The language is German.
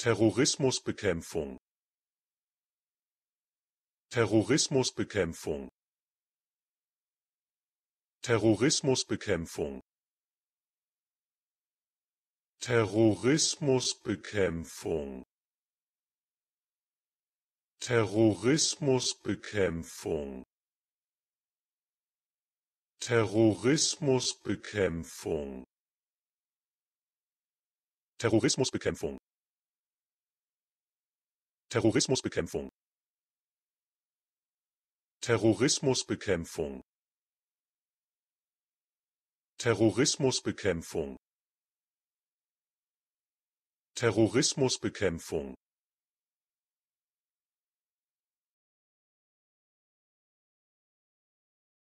Terrorismusbekämpfung Terrorismusbekämpfung Terrorismusbekämpfung Terrorismusbekämpfung Terrorismusbekämpfung Terrorismusbekämpfung Terrorismusbekämpfung Terrorismusbekämpfung Terrorismusbekämpfung Terrorismusbekämpfung Terrorismusbekämpfung